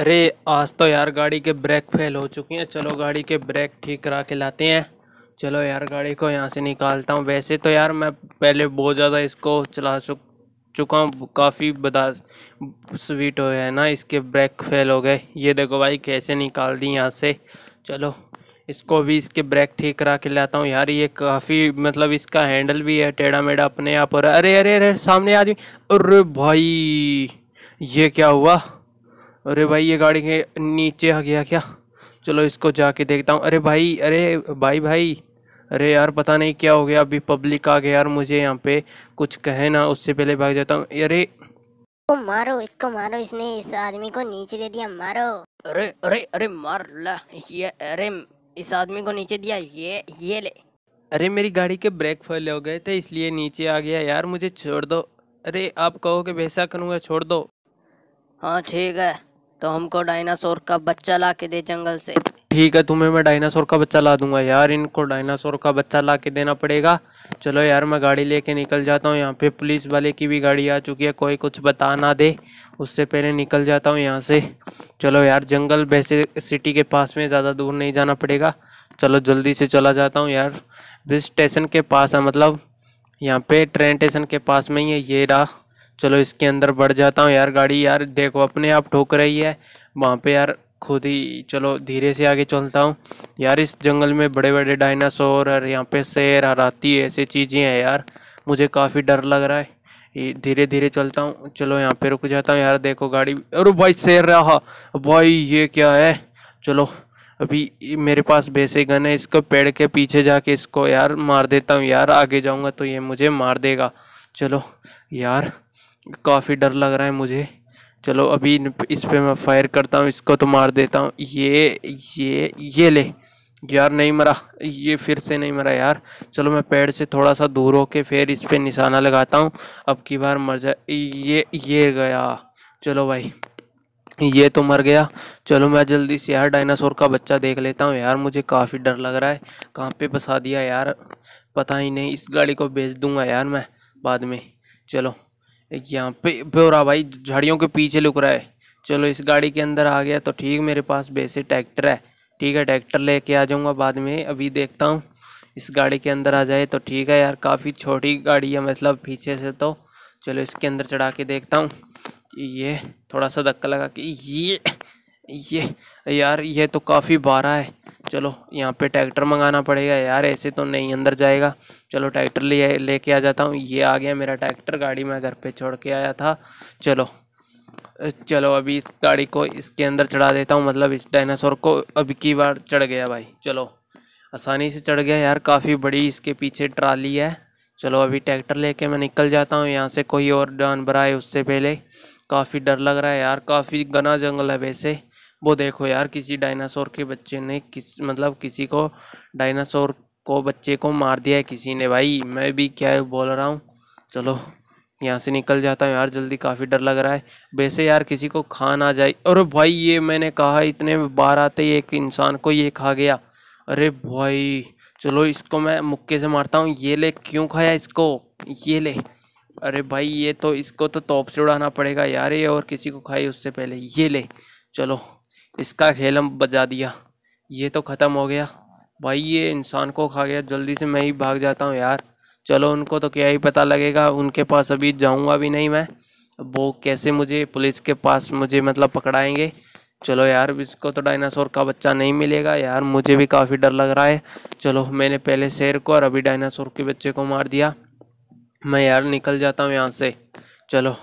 अरे आज तो यार गाड़ी के ब्रेक फेल हो चुकी हैं चलो गाड़ी के ब्रेक ठीक करा के लाते हैं चलो यार गाड़ी को यहाँ से निकालता हूँ वैसे तो यार मैं पहले बहुत ज़्यादा इसको चला चुक चुका हूँ काफ़ी बदा स्वीट हो है ना इसके ब्रेक फेल हो गए ये देखो भाई कैसे निकाल दी यहाँ से चलो इसको भी इसके ब्रेक ठीक करा के लाता हूँ यार ये काफ़ी मतलब इसका हैंडल भी है टेढ़ा मेढ़ा अपने आप और अरे अरे अरे सामने आदमी अरे भाई ये क्या हुआ अरे भाई ये गाड़ी के नीचे आ गया क्या चलो इसको जाके देखता हूँ अरे भाई अरे भाई भाई अरे यार पता नहीं क्या हो गया अभी पब्लिक आ गया यार मुझे यहाँ पे कुछ कहे ना उससे पहले भाग जाता हूँ अरे इसको मारो इसको मारो इसने इस आदमी को नीचे दे दिया मारो अरे अरे अरे मार ला ये अरे इस आदमी को नीचे दिया ये ये ले अरे मेरी गाड़ी के ब्रेक फेल हो गए थे इसलिए नीचे आ गया यार मुझे छोड़ दो अरे आप कहो कि वैसा करूँगा छोड़ दो हाँ ठीक है तो हमको डायनासोर का बच्चा ला के दे जंगल से ठीक है तुम्हें मैं डायनासोर का बच्चा ला दूंगा यार इनको डायनासोर का बच्चा ला के देना पड़ेगा चलो यार मैं गाड़ी लेके निकल जाता हूँ यहाँ पे पुलिस वाले की भी गाड़ी आ चुकी है कोई कुछ बता ना दे उससे पहले निकल जाता हूँ यहाँ से चलो यार जंगल वैसे सिटी के पास में ज़्यादा दूर नहीं जाना पड़ेगा चलो जल्दी से चला जाता हूँ यार स्टेशन के पास है मतलब यहाँ पे ट्रेन स्टेशन के पास में ही है ये रहा चलो इसके अंदर बढ़ जाता हूँ यार गाड़ी यार देखो अपने आप ठोक रही है वहाँ पे यार खुद ही चलो धीरे से आगे चलता हूँ यार इस जंगल में बड़े बड़े डायनासोर और यहाँ पे शेर हराती ऐसी चीज़ें हैं यार मुझे काफ़ी डर लग रहा है धीरे धीरे चलता हूँ चलो यहाँ पे रुक जाता हूँ यार देखो गाड़ी अरे भाई शेर रहा भाई ये क्या है चलो अभी मेरे पास बेसे गन है इसको पेड़ के पीछे जाके इसको यार मार देता हूँ यार आगे जाऊँगा तो ये मुझे मार देगा चलो यार काफ़ी डर लग रहा है मुझे चलो अभी इस पर मैं फायर करता हूँ इसको तो मार देता हूँ ये ये ये ले यार नहीं मरा ये फिर से नहीं मरा यार चलो मैं पेड़ से थोड़ा सा दूर हो के फिर इस पर निशाना लगाता हूँ अब की बार मर जाए ये ये गया चलो भाई ये तो मर गया चलो मैं जल्दी से यार डायनासोर का बच्चा देख लेता हूँ यार मुझे काफ़ी डर लग रहा है कहाँ पे बसा दिया यार पता ही नहीं इस गाड़ी को बेच दूँगा यार मैं बाद में चलो एक यहाँ पे ब्योरा भाई झाड़ियों के पीछे लुक रहा है चलो इस गाड़ी के अंदर आ गया तो ठीक मेरे पास वैसे ट्रैक्टर है ठीक है ट्रैक्टर लेके आ जाऊँगा बाद में अभी देखता हूँ इस गाड़ी के अंदर आ जाए तो ठीक है यार काफ़ी छोटी गाड़ी है मतलब पीछे से तो चलो इसके अंदर चढ़ा के देखता हूँ ये थोड़ा सा धक्का लगा कि ये ये यार ये तो काफ़ी बारह है चलो यहाँ पे ट्रैक्टर मंगाना पड़ेगा यार ऐसे तो नहीं अंदर जाएगा चलो ट्रैक्टर ले लेके आ जाता हूँ ये आ गया मेरा ट्रैक्टर गाड़ी मैं घर पे छोड़ के आया था चलो चलो अभी इस गाड़ी को इसके अंदर चढ़ा देता हूँ मतलब इस डायनासोर को अभी की बार चढ़ गया भाई चलो आसानी से चढ़ गया यार काफ़ी बड़ी इसके पीछे ट्राली है चलो अभी ट्रैक्टर लेके मैं निकल जाता हूँ यहाँ से कोई और जानवर आए उससे पहले काफ़ी डर लग रहा है यार काफ़ी घना जंगल है वैसे वो देखो यार किसी डायनासोर के बच्चे ने किस मतलब किसी को डायनासोर को बच्चे को मार दिया है किसी ने भाई मैं भी क्या बोल रहा हूँ चलो यहाँ से निकल जाता हूँ यार जल्दी काफ़ी डर लग रहा है वैसे यार किसी को खा ना जाए अरे भाई ये मैंने कहा इतने बार आते ही एक इंसान को ये खा गया अरे भाई चलो इसको मैं मुक्के से मारता हूँ ये ले क्यों खाया इसको ये ले अरे भाई ये तो इसको तो तोप से उड़ाना पड़ेगा यार ये और किसी को खाई उससे पहले ये ले चलो इसका खेल हम बजा दिया ये तो ख़त्म हो गया भाई ये इंसान को खा गया जल्दी से मैं ही भाग जाता हूँ यार चलो उनको तो क्या ही पता लगेगा उनके पास अभी जाऊँगा भी नहीं मैं वो कैसे मुझे पुलिस के पास मुझे मतलब पकड़ाएंगे चलो यार इसको तो डायनासोर का बच्चा नहीं मिलेगा यार मुझे भी काफ़ी डर लग रहा है चलो मैंने पहले शेर को और अभी डायनासोर के बच्चे को मार दिया मैं यार निकल जाता हूँ यहाँ से चलो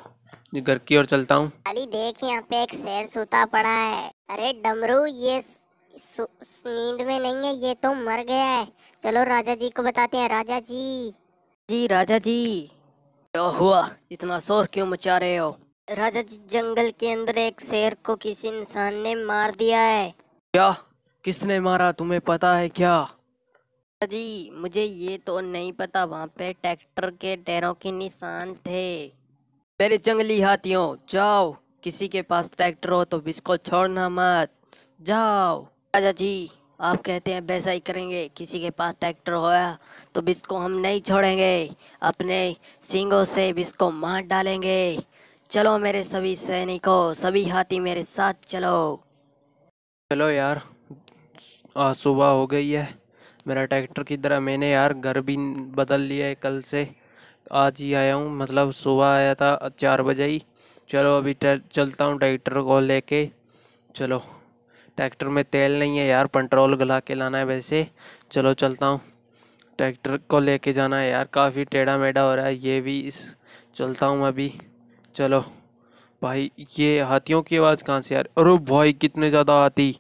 घर की ओर चलता हूँ अली देख यहाँ पे एक शेर सूता पड़ा है अरे डमरू ये नींद में नहीं है ये तो मर गया है चलो राजा जी को बताते हैं राजा जी जी राजा जी क्या हुआ इतना शोर क्यों मचा रहे हो राजा जी जंगल के अंदर एक शेर को किसी इंसान ने मार दिया है क्या किसने मारा तुम्हें पता है क्या जी मुझे ये तो नहीं पता वहाँ पे ट्रैक्टर के टैरों के निशान थे मेरे जंगली हाथियों जाओ किसी के पास ट्रैक्टर हो तो इसको छोड़ना मत जाओ राजा जी आप कहते हैं वैसा ही करेंगे किसी के पास ट्रैक्टर होया तो बिस्को हम नहीं छोड़ेंगे अपने सिंगों से बिस्को मार डालेंगे चलो मेरे सभी सैनिकों सभी हाथी मेरे साथ चलो चलो यार आज सुबह हो गई है मेरा ट्रैक्टर की तरह मैंने यार घर भी बदल लिया है कल से आज ही आया हूँ मतलब सुबह आया था चार बजे ही चलो अभी चलता हूँ ट्रैक्टर को लेके चलो ट्रैक्टर में तेल नहीं है यार पेट्रोल गला के लाना है वैसे चलो चलता हूँ ट्रैक्टर को लेके जाना है यार काफ़ी टेढ़ा मेढ़ा हो रहा है ये भी इस चलता हूँ अभी चलो भाई ये हाथियों की आवाज़ कहाँ से यार अरे भाई कितने ज़्यादा हाथी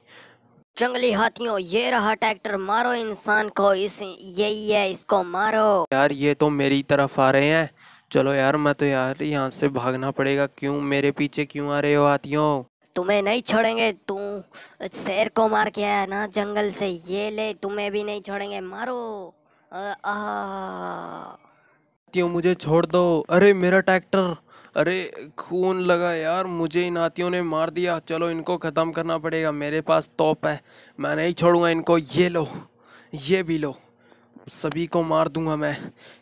जंगली हाथियों ये रहा ट्रैक्टर मारो इंसान को इस यही है इसको मारो यार ये तो मेरी तरफ आ रहे हैं चलो यार मैं तो यार यहाँ से भागना पड़ेगा क्यों मेरे पीछे क्यों आ रहे हो हाथियों तुम्हें नहीं छोड़ेंगे तू शेर को मार के आया ना जंगल से ये ले तुम्हें भी नहीं छोड़ेंगे मारो आ, आ। मुझे छोड़ दो अरे मेरा ट्रैक्टर अरे खून लगा यार मुझे इन हाथियों ने मार दिया चलो इनको ख़त्म करना पड़ेगा मेरे पास तोप है मैं नहीं छोड़ूंगा इनको ये लो ये भी लो सभी को मार दूंगा मैं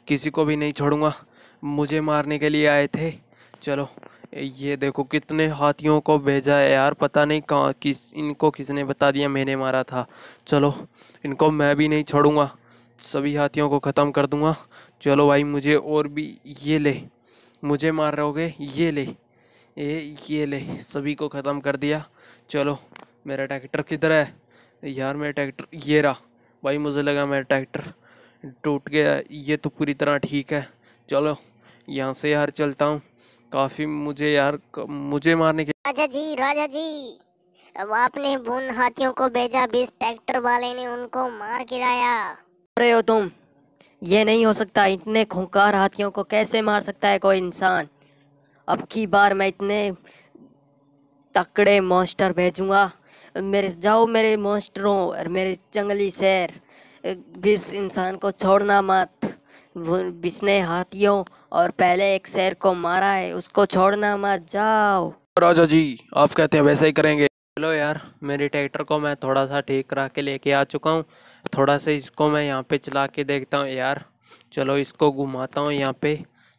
किसी को भी नहीं छोड़ूंगा मुझे मारने के लिए आए थे चलो ये देखो कितने हाथियों को भेजा है यार पता नहीं कहाँ किस इनको किसने बता दिया मैंने मारा था चलो इनको मैं भी नहीं छोड़ूंगा सभी हाथियों को ख़त्म कर दूंगा चलो भाई मुझे और भी ये ले मुझे मार रहोगे ये ले ये ये ले सभी को ख़त्म कर दिया चलो मेरा ट्रैक्टर किधर है यार मेरा ट्रैक्टर ये रहा भाई मुझे लगा मेरा ट्रैक्टर टूट गया ये तो पूरी तरह ठीक है चलो यहाँ से यार चलता हूँ काफ़ी मुझे यार मुझे मारने के राजा जी राजा जी अब आपने बुन हाथियों को भेजा बीस ट्रैक्टर वाले ने उनको मार गिराया रहे हो तुम ये नहीं हो सकता इतने खूंखार हाथियों को कैसे मार सकता है कोई इंसान अब की बार मैं इतने तकड़े मॉन्स्टर भेजूँगा मेरे जाओ मेरे मॉन्स्टरों और मेरे जंगली शेर बिस इंसान को छोड़ना मत बिसने हाथियों और पहले एक शेर को मारा है उसको छोड़ना मत जाओ राजा जी आप कहते हैं वैसे ही करेंगे लो यार मेरे ट्रैक्टर को मैं थोड़ा सा ठीक करा के लेके आ चुका हूँ थोड़ा सा इसको मैं यहाँ पे चला के देखता हूँ यार चलो इसको घुमाता हूँ यहाँ पे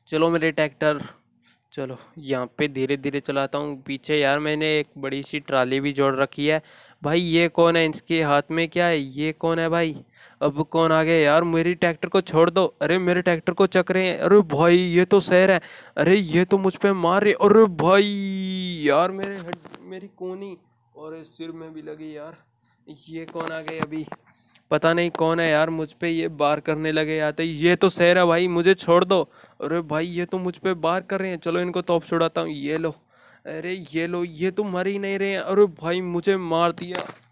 चलो मेरे ट्रैक्टर चलो यहाँ पे धीरे धीरे चलाता हूँ पीछे यार मैंने एक बड़ी सी ट्राली भी जोड़ रखी है भाई ये कौन है इसके हाथ में क्या है ये कौन है भाई अब कौन आ गया यार मेरी ट्रैक्टर को छोड़ दो अरे मेरे ट्रैक्टर को चक रहे हैं अरे भाई ये तो शहर है अरे ये तो मुझ पर मार रहे अरे भाई यार मेरे हट मेरी कोनी और इस सिर में भी लगी यार ये कौन आ गए अभी पता नहीं कौन है यार मुझ पे ये बार करने लगे आते ये तो सहरा है भाई मुझे छोड़ दो अरे भाई ये तो मुझ पे बार कर रहे हैं चलो इनको तोप छुड़ाता हूँ ये लो अरे ये लो ये तो मर ही नहीं रहे हैं अरे भाई मुझे मार दिया